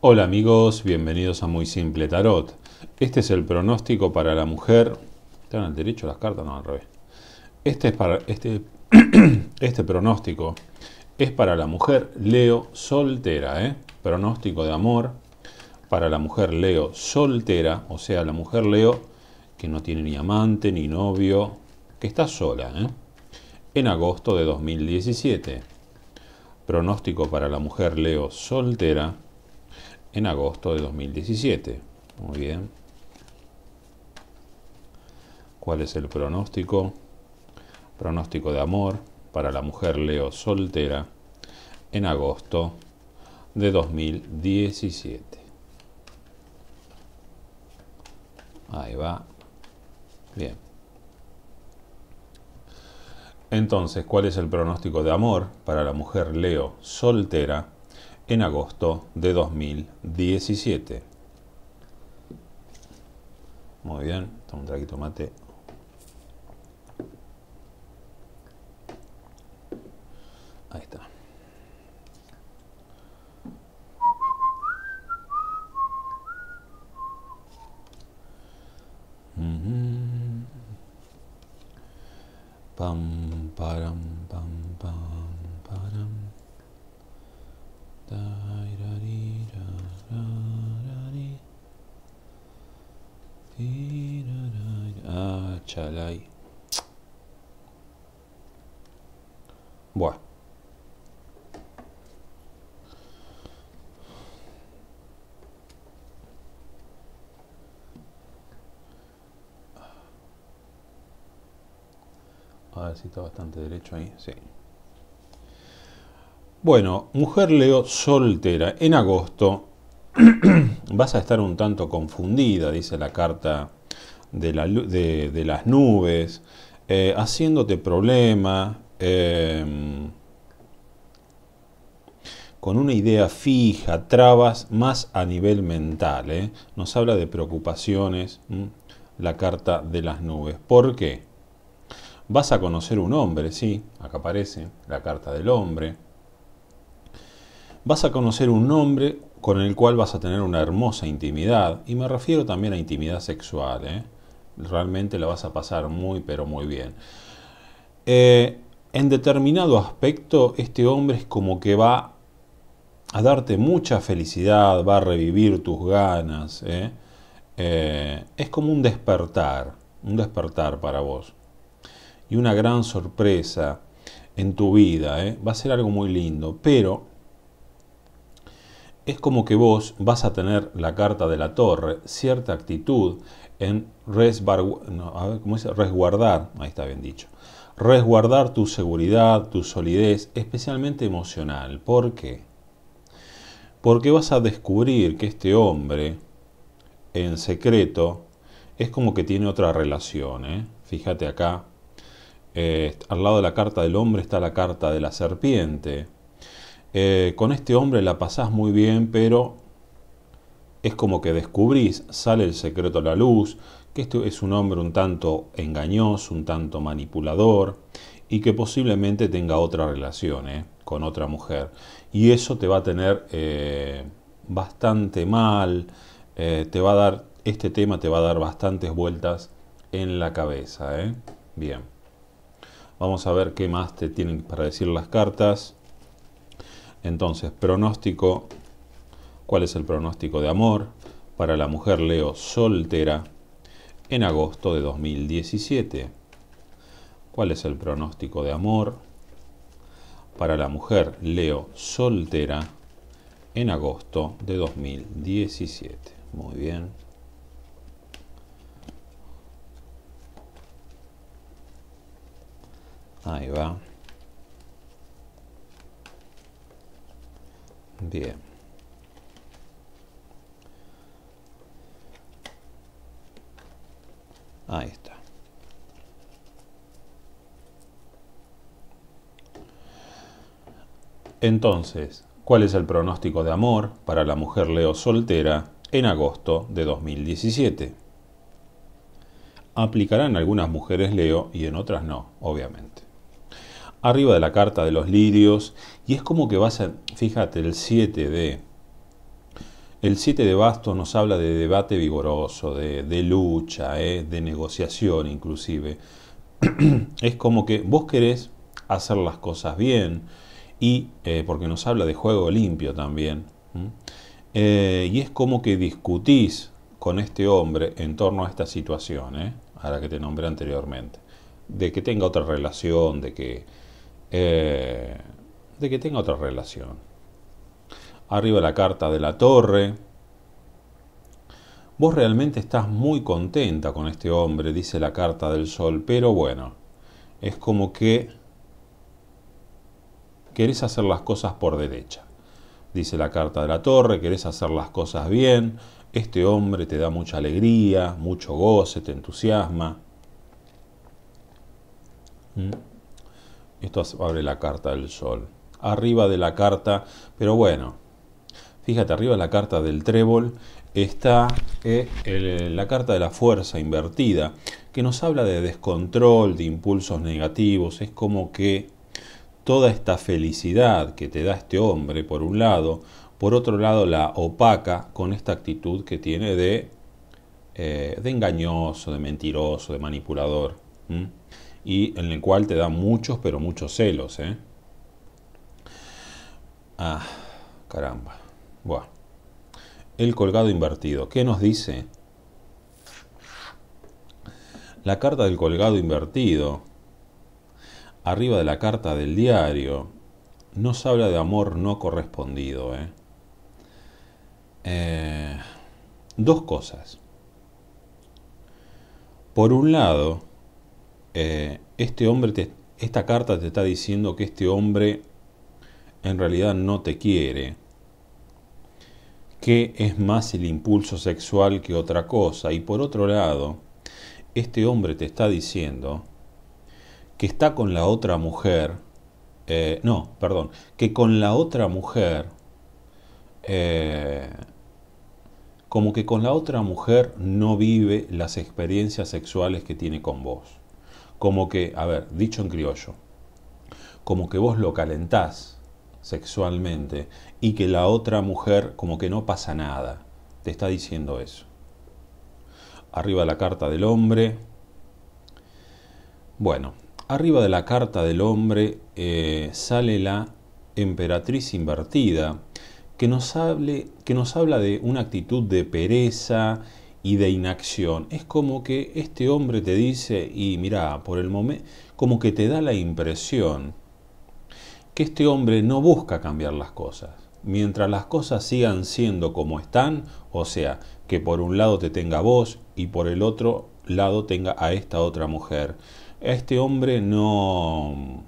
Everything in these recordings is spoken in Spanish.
Hola amigos, bienvenidos a Muy Simple Tarot. Este es el pronóstico para la mujer. ¿Están al derecho las cartas? No, al revés. Este, es para, este, este pronóstico es para la mujer Leo soltera, ¿eh? Pronóstico de amor para la mujer Leo soltera, o sea, la mujer Leo que no tiene ni amante ni novio, que está sola, ¿eh? En agosto de 2017. Pronóstico para la mujer Leo soltera en agosto de 2017. Muy bien. ¿Cuál es el pronóstico? Pronóstico de amor para la mujer Leo soltera en agosto de 2017. Ahí va. Bien. Entonces, ¿cuál es el pronóstico de amor para la mujer Leo soltera en agosto de 2017. Muy bien, toma un traguito mate. Ahí está. Mm -hmm. Pam, param. Chalai. Bueno. A ver si está bastante derecho ahí. Sí. Bueno, mujer Leo soltera en agosto. Vas a estar un tanto confundida, dice la carta de, las nubes, eh, haciéndote problema, em, con una idea fija, trabas más a nivel mental. Eh. Nos habla de preocupaciones, la carta de las nubes. ¿Por qué? Vas a conocer un hombre, sí, acá aparece la carta del hombre. Vas a conocer un hombre con el cual vas a tener una hermosa intimidad, y me refiero también a intimidad sexual. ¿eh? realmente la vas a pasar muy, pero muy bien. Eh, en determinado aspecto, este hombre es como que va a darte mucha felicidad, va a revivir tus ganas. ¿eh? Eh, es como un despertar, un despertar para vos. Y una gran sorpresa en tu vida. Va a ser algo muy lindo, pero es como que vos vas a tener la carta de la torre, cierta actitud en resguardar, ahí está bien dicho, resguardar tu seguridad, tu solidez, especialmente emocional. ¿Por qué? Porque vas a descubrir que este hombre, en secreto, es como que tiene otra relación. ¿eh? Fíjate acá, eh, al lado de la carta del hombre está la carta de la serpiente eh, con este hombre la pasás muy bien, pero es como que descubrís, sale el secreto a la luz, que este es un hombre un tanto engañoso, un tanto manipulador, y que posiblemente tenga otra relación eh, con otra mujer. Y eso te va a tener eh, bastante mal, te va a dar, este tema te va a dar bastantes vueltas en la cabeza. Bien. Vamos a ver qué más te tienen para decir las cartas. Entonces, pronóstico, ¿cuál es el pronóstico de amor para la mujer Leo soltera en agosto de 2017? ¿Cuál es el pronóstico de amor para la mujer Leo soltera en agosto de 2017? Muy bien. Ahí va. Bien. Ahí está. Entonces, ¿cuál es el pronóstico de amor para la mujer Leo soltera en agosto de 2017? Aplicarán algunas mujeres Leo y en otras no, obviamente arriba de la carta de los lirios y es como que vas a fíjate, el 7 de... El 7 de basto nos habla de debate vigoroso, de, de lucha, eh, de negociación inclusive. es como que vos querés hacer las cosas bien y eh, porque nos habla de juego limpio también. Eh, y es como que discutís con este hombre en torno a esta situación, a la que te nombré anteriormente de que tenga otra relación, de que eh, de que tenga otra relación. Arriba la carta de la torre. Vos realmente estás muy contenta con este hombre, dice la carta del sol, pero bueno, es como que querés hacer las cosas por derecha. Dice la carta de la torre, querés hacer las cosas bien, este hombre te da mucha alegría, mucho goce, te entusiasma. ¿Mm? Esto abre la carta del sol. Arriba de la carta, pero bueno, fíjate, arriba de la carta del trébol está eh, la carta de la fuerza invertida, que nos habla de descontrol, de impulsos negativos. Es como que toda esta felicidad que te da este hombre, por un lado, por otro lado la opaca con esta actitud que tiene de, eh, de engañoso, de mentiroso, de manipulador y en el cual te da muchos, pero muchos celos. ¿eh? Ah, caramba. El colgado invertido. ¿Qué nos dice? La carta del colgado invertido, arriba de la carta del diario, nos habla de amor no correspondido. ¿eh? eh dos cosas. Por un lado, eh, este hombre, esta carta te está diciendo que este hombre en realidad no te quiere, que es más el impulso sexual que otra cosa. Y por otro lado, este hombre te está diciendo que está con la otra mujer, eh, no, perdón, que con la otra mujer, eh, como que con la otra mujer no vive las experiencias sexuales que tiene con vos como que, a ver, dicho en criollo, como que vos lo calentás sexualmente y que la otra mujer como que no pasa nada, te está diciendo eso. Arriba la carta del hombre. Bueno, arriba de la carta del hombre eh, sale la emperatriz invertida, que nos, hable, que nos habla de una actitud de pereza y de inacción. Es como que este hombre te dice, y mira, por el momento, como que te da la impresión que este hombre no busca cambiar las cosas. Mientras las cosas sigan siendo como están, o sea, que por un lado te tenga vos y por el otro lado tenga a esta otra mujer. Este hombre no...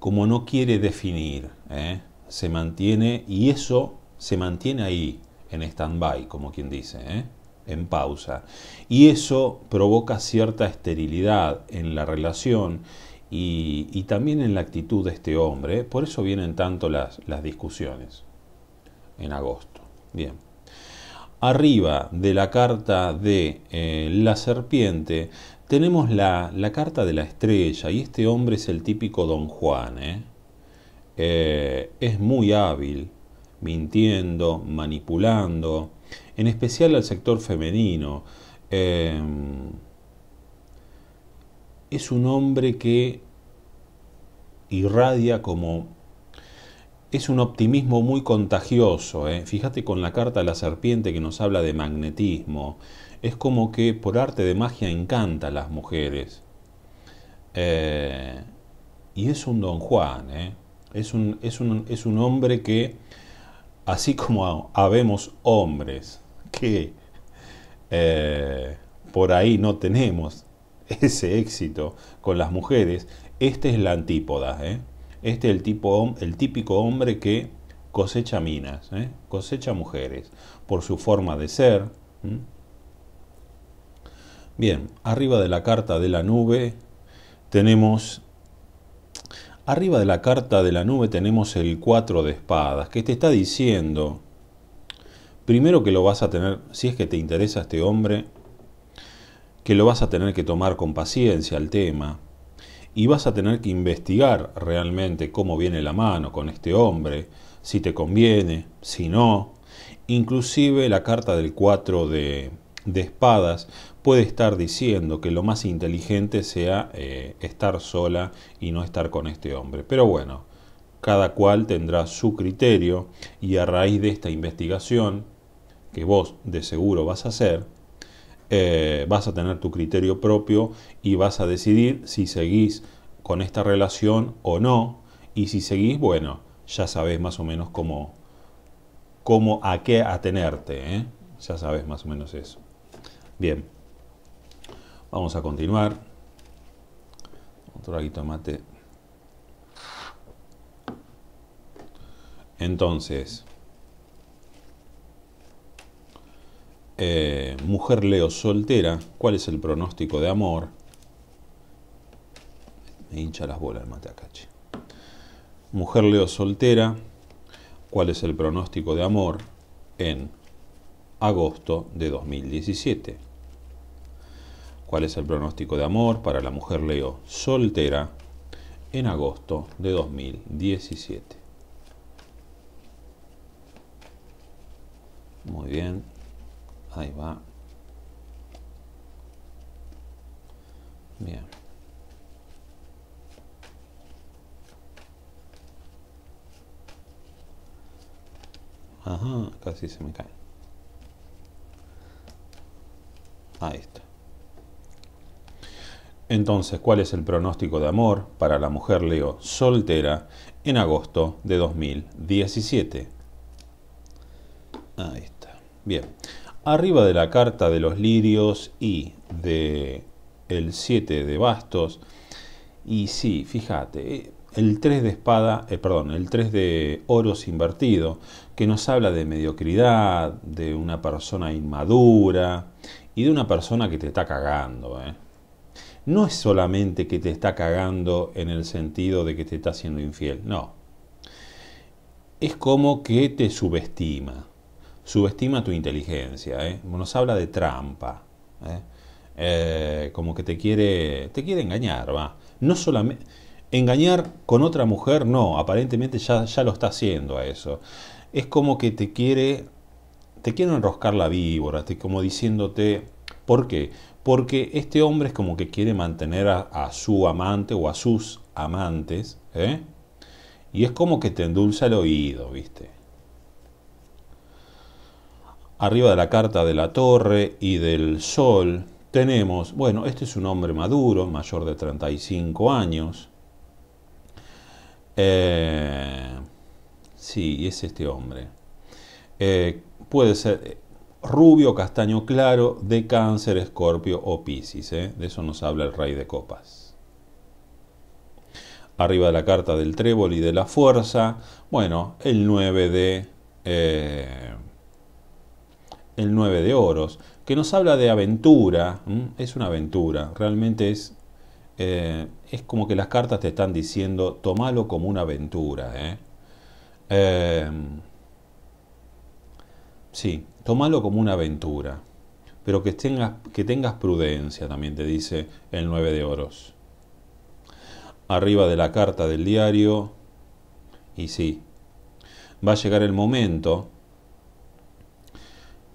como no quiere definir, ¿eh? se mantiene y eso se mantiene ahí, en stand-by, como quien dice, ¿eh? en pausa. Y eso provoca cierta esterilidad en la relación y, también en la actitud de este hombre. Por eso vienen tanto las, las discusiones en agosto. Bien. Arriba de la carta de eh, la serpiente tenemos la, carta de la estrella y este hombre es el típico don Juan. ¿eh? es muy hábil, mintiendo, manipulando, en especial al sector femenino. Em, es un hombre que irradia como... Es un optimismo muy contagioso. ¿eh? Fíjate con la carta de la serpiente que nos habla de magnetismo. Es como que por arte de magia encanta a las mujeres. Eh, y es un don Juan, ¿eh? es un, es, un, es un hombre que así como habemos hombres que eh, por ahí no tenemos ese éxito con las mujeres, este es la antípoda. ¿eh? Este es el, tipo, el típico hombre que cosecha minas, ¿eh? cosecha mujeres, por su forma de ser. Bien, arriba de la carta de la nube tenemos Arriba de la carta de la nube tenemos el 4 de espadas, que te está diciendo, primero que lo vas a tener, si es que te interesa este hombre, que lo vas a tener que tomar con paciencia el tema, y vas a tener que investigar realmente cómo viene la mano con este hombre, si te conviene, si no. Inclusive la carta del 4 de, de espadas puede estar diciendo que lo más inteligente sea eh, estar sola y no estar con este hombre. Pero bueno, cada cual tendrá su criterio y a raíz de esta investigación, que vos de seguro vas a hacer, eh, vas a tener tu criterio propio y vas a decidir si seguís con esta relación o no. Y si seguís, bueno, ya sabes más o menos cómo, cómo a qué atenerte. ¿eh? Ya sabes más o menos eso. Bien, vamos a continuar. otro ratito de mate. Entonces, eh, mujer Leo soltera, ¿cuál es el pronóstico de amor? Me hincha las bolas el mate a Mujer Leo soltera, ¿cuál es el pronóstico de amor en agosto de 2017? cuál es el pronóstico de amor para la mujer Leo soltera en agosto de 2017. Muy bien, ahí va. Bien. Ajá, casi se me cae. Ahí está. Entonces, ¿cuál es el pronóstico de amor para la mujer Leo soltera en agosto de 2017? Ahí está. Bien. Arriba de la carta de los lirios y de el 7 de bastos. Y sí, fíjate, eh, el 3 de espada, eh, perdón, el 3 de oros invertido, que nos habla de mediocridad, de una persona inmadura y de una persona que te está cagando, ¿eh? no es solamente que te está cagando en el sentido de que te está haciendo infiel, no. Es como que te subestima, subestima tu inteligencia, ¿eh? nos habla de trampa, ¿eh? Eh, como que te quiere, te quiere engañar, va. No solamente engañar con otra mujer, no, aparentemente ya, lo está haciendo a eso. Es como que te quiere, te quiere enroscar la víbora, te, como diciéndote, ¿por qué? porque este hombre es como que quiere mantener a, su amante o a sus amantes, ¿eh? y es como que te endulza el oído, ¿viste? Arriba de la carta de la torre y del sol tenemos, bueno, este es un hombre maduro, mayor de 35 años, eh, sí, es este hombre. Eh, puede ser, rubio, castaño claro, de cáncer, escorpio o piscis. ¿eh? De eso nos habla el rey de copas. Arriba de la carta del trébol y de la fuerza, bueno, el 9 de... Eh, el 9 de oros, que nos habla de aventura, es una aventura, realmente es, eh, es como que las cartas te están diciendo, tomalo como una aventura. ¿eh? Sí, tómalo como una aventura, pero que tengas, que tengas prudencia, también te dice el 9 de oros. Arriba de la carta del diario, y sí, va a llegar el momento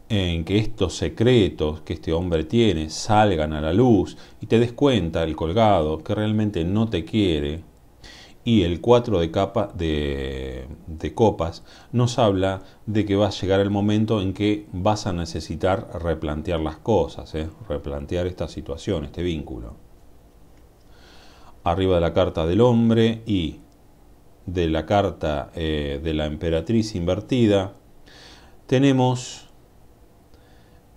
en que estos secretos que este hombre tiene salgan a la luz y te des cuenta, el colgado, que realmente no te quiere, y el 4 de, de, copas nos habla de que va a llegar el momento en que vas a necesitar replantear las cosas, ¿eh? replantear esta situación, este vínculo. Arriba de la carta del hombre y de la carta eh, de la emperatriz invertida tenemos...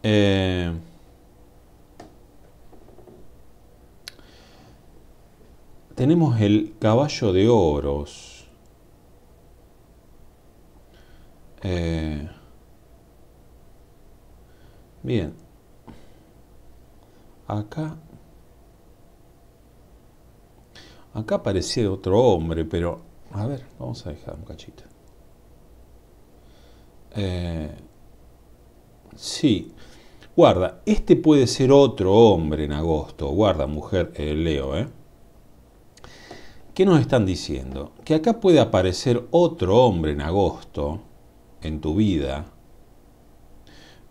Eh, tenemos el caballo de oros. Eh, bien. Acá. Acá aparecía otro hombre, pero. A ver, vamos a dejar un cachito. Eh, sí. Guarda, este puede ser otro hombre en agosto. Guarda, mujer, eh, Leo, ¿eh? ¿Qué nos están diciendo? Que acá puede aparecer otro hombre en agosto en tu vida,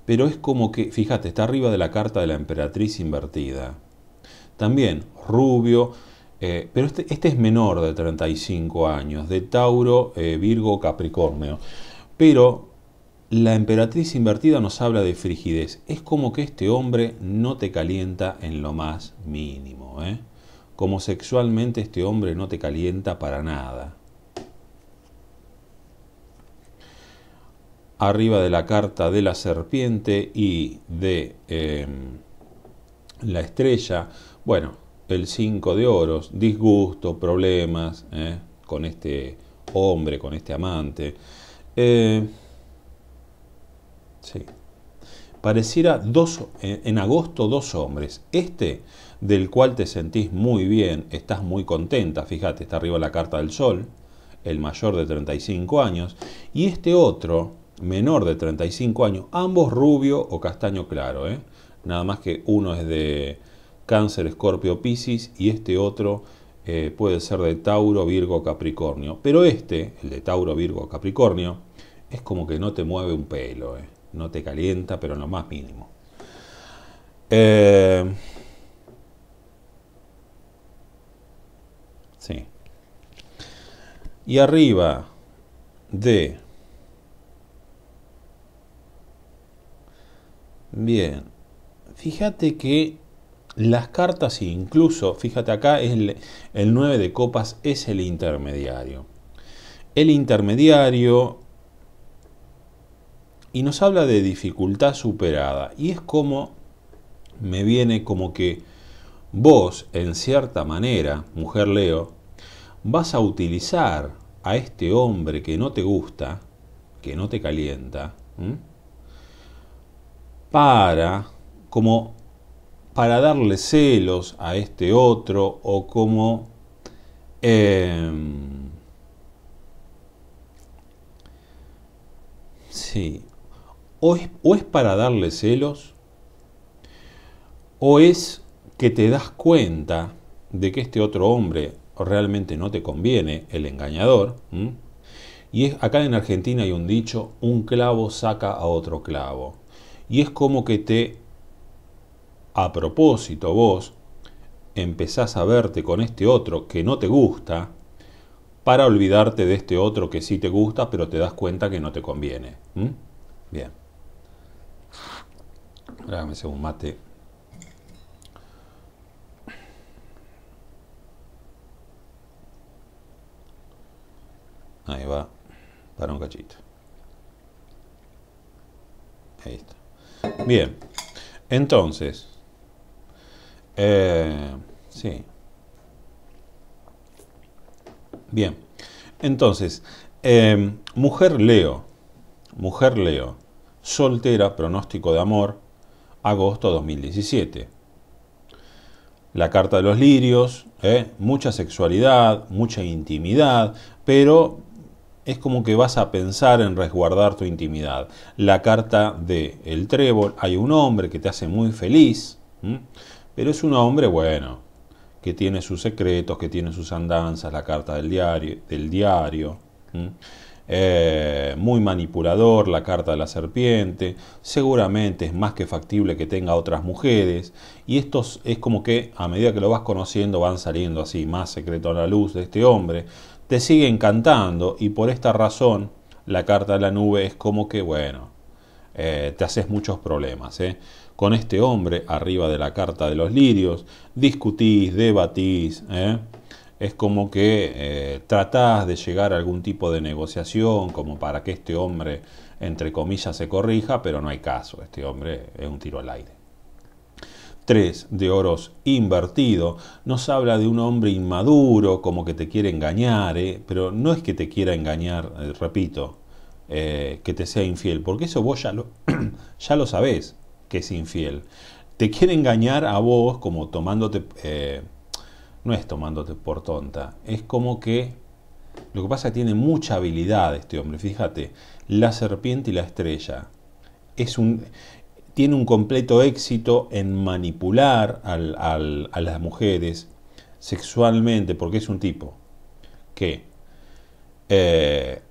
pero es como que, fíjate, está arriba de la carta de la emperatriz invertida. También rubio, eh, pero este, este, es menor de 35 años, de Tauro, eh, Virgo, Capricornio. Pero la emperatriz invertida nos habla de frigidez. Es como que este hombre no te calienta en lo más mínimo. ¿eh? como sexualmente este hombre no te calienta para nada. Arriba de la carta de la serpiente y de em, la estrella, bueno, el 5 de oros, disgusto, problemas eh, con este hombre, con este amante. Eh, sí. Pareciera dos, eh, en agosto dos hombres. Este del cual te sentís muy bien, estás muy contenta, fíjate, está arriba la carta del sol, el mayor de 35 años, y este otro, menor de 35 años, ambos rubio o castaño claro, ¿eh? nada más que uno es de cáncer, escorpio, piscis, y este otro eh, puede ser de Tauro, Virgo, Capricornio, pero este, el de Tauro, Virgo, Capricornio, es como que no te mueve un pelo, ¿eh? no te calienta, pero lo más mínimo. Eh, y arriba de... Bien, fíjate que las cartas incluso, fíjate acá, el, el 9 de copas es el intermediario. El intermediario y nos habla de dificultad superada y es como me viene como que vos en cierta manera, mujer Leo, vas a utilizar a este hombre que no te gusta, que no te calienta, para, como para darle celos a este otro o como em, sí o o es para darle celos o es que te das cuenta de que este otro hombre o realmente no te conviene el engañador. Y es, acá en Argentina hay un dicho, un clavo saca a otro clavo. Y es como que te, a propósito vos, empezás a verte con este otro que no te gusta, para olvidarte de este otro que sí te gusta, pero te das cuenta que no te conviene. Bien. hacer un mate. Ahí va. Para un cachito. Ahí está. Bien. Entonces. Eh, sí. Bien. Entonces. Em, mujer Leo. Mujer Leo. Soltera, pronóstico de amor. Agosto 2017. La carta de los lirios. Eh, mucha sexualidad, mucha intimidad, pero es como que vas a pensar en resguardar tu intimidad. La carta de El Trébol, hay un hombre que te hace muy feliz, pero es un hombre bueno, que tiene sus secretos, que tiene sus andanzas, la carta del diario, del diario eh, muy manipulador, la carta de la serpiente, seguramente es más que factible que tenga otras mujeres, y esto es como que a medida que lo vas conociendo van saliendo así más secreto a la luz de este hombre, te sigue encantando y por esta razón la carta de la nube es como que, bueno, eh, te haces muchos problemas. ¿eh? Con este hombre arriba de la carta de los lirios, discutís, debatís. ¿eh? Es como que tratás de llegar a algún tipo de negociación como para que este hombre, entre comillas, se corrija, pero no hay caso. Este hombre es un tiro al aire. 3 de oros invertido nos habla de un hombre inmaduro, como que te quiere engañar, eh, pero no es que te quiera engañar, eh, repito, eh, que te sea infiel, porque eso vos ya lo, ya lo sabés que es infiel. Te quiere engañar a vos como tomándote, no es tomándote por tonta, es como que lo que pasa es que tiene mucha habilidad este hombre, fíjate, la serpiente y la estrella. Es un, tiene un completo éxito en manipular a las mujeres sexualmente, porque es un tipo que eh,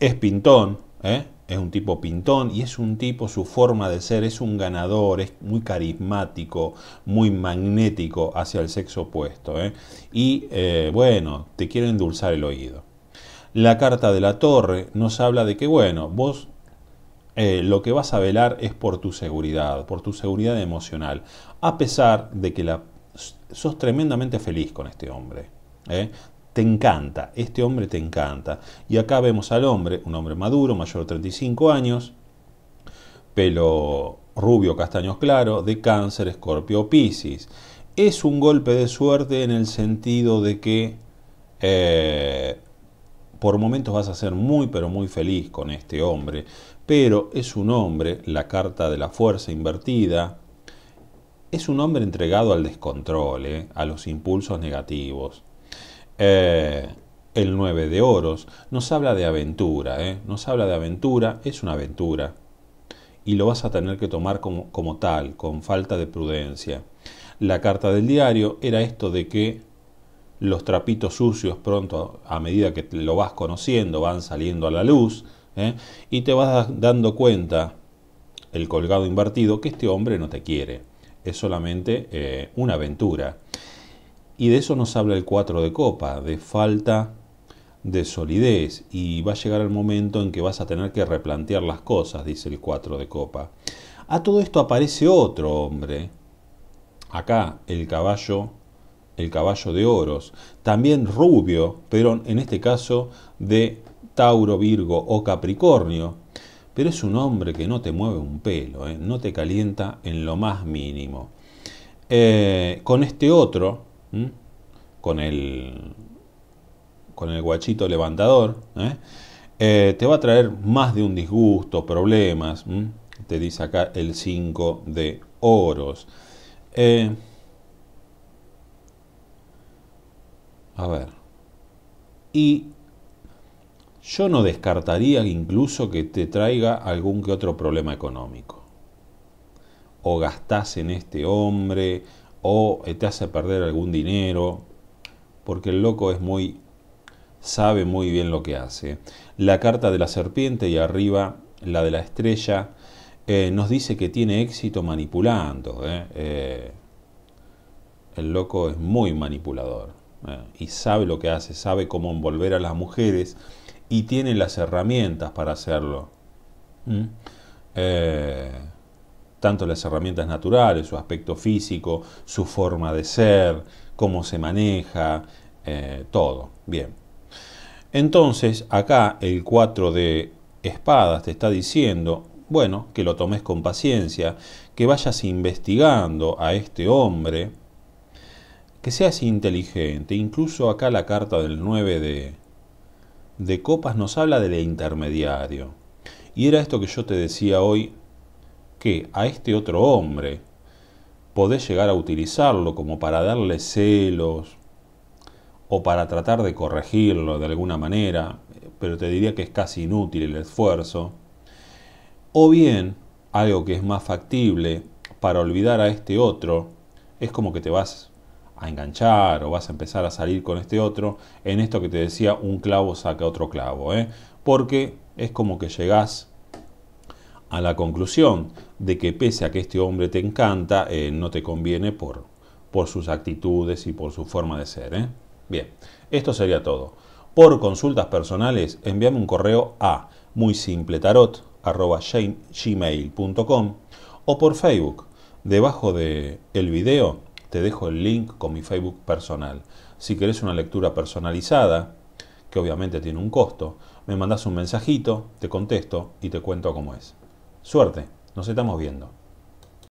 es pintón, ¿eh? es un tipo pintón y es un tipo, su forma de ser, es un ganador, es muy carismático, muy magnético hacia el sexo opuesto. ¿eh? Y bueno, te quiero endulzar el oído. La carta de la torre nos habla de que, bueno, vos eh, lo que vas a velar es por tu seguridad, por tu seguridad emocional, a pesar de que la, sos tremendamente feliz con este hombre. ¿eh? Te encanta, este hombre te encanta. Y acá vemos al hombre, un hombre maduro, mayor de 35 años, pelo rubio, castaños claro, de cáncer, escorpio, piscis. Es un golpe de suerte en el sentido de que eh, por momentos vas a ser muy pero muy feliz con este hombre, pero es un hombre, la carta de la fuerza invertida, es un hombre entregado al descontrol, eh, a los impulsos negativos. Eh, el 9 de oros nos habla de aventura, ¿eh? nos habla de aventura, es una aventura. Y lo vas a tener que tomar como, como tal, con falta de prudencia. La carta del diario era esto de que los trapitos sucios pronto, a medida que lo vas conociendo, van saliendo a la luz ¿eh? y te vas dando cuenta, el colgado invertido, que este hombre no te quiere. Es solamente eh, una aventura. Y de eso nos habla el 4 de copa, de falta de solidez. Y va a llegar el momento en que vas a tener que replantear las cosas, dice el 4 de copa. A todo esto aparece otro hombre. Acá el caballo, el caballo de oros, también rubio, pero en este caso de Tauro, Virgo o Capricornio, pero es un hombre que no te mueve un pelo, ¿eh? no te calienta en lo más mínimo. Eh, con este otro, con el, con el guachito levantador, ¿eh? te va a traer más de un disgusto, problemas, te dice acá el 5 de oros. a ver. Y yo no descartaría incluso que te traiga algún que otro problema económico. O gastas en este hombre, o eh, te hace perder algún dinero, porque el loco es muy sabe muy bien lo que hace. La carta de la serpiente y arriba la de la estrella eh, nos dice que tiene éxito manipulando. Eh, el loco es muy manipulador y sabe lo que hace, sabe cómo envolver a las mujeres y tiene las herramientas para hacerlo. Eh, tanto las herramientas naturales, su aspecto físico, su forma de ser, cómo se maneja, eh, todo. Bien. Entonces, acá el 4 de espadas te está diciendo, bueno, que lo tomes con paciencia, que vayas investigando a este hombre, que seas inteligente. Incluso acá la carta del 9 de, de copas nos habla del intermediario. Y era esto que yo te decía hoy, que a este otro hombre podés llegar a utilizarlo como para darle celos o para tratar de corregirlo de alguna manera, pero te diría que es casi inútil el esfuerzo. O bien, algo que es más factible para olvidar a este otro, es como que te vas a enganchar o vas a empezar a salir con este otro, en esto que te decía, un clavo saca otro clavo, ¿eh? porque es como que llegas a la conclusión de que pese a que este hombre te encanta, eh, no te conviene por, por sus actitudes y por su forma de ser. ¿eh? Bien, esto sería todo. Por consultas personales, envíame un correo a muy simple tarot gmail.com o por Facebook. Debajo de el video te dejo el link con mi Facebook personal. Si querés una lectura personalizada, que obviamente tiene un costo, me mandás un mensajito, te contesto y te cuento cómo es. Suerte, nos estamos viendo.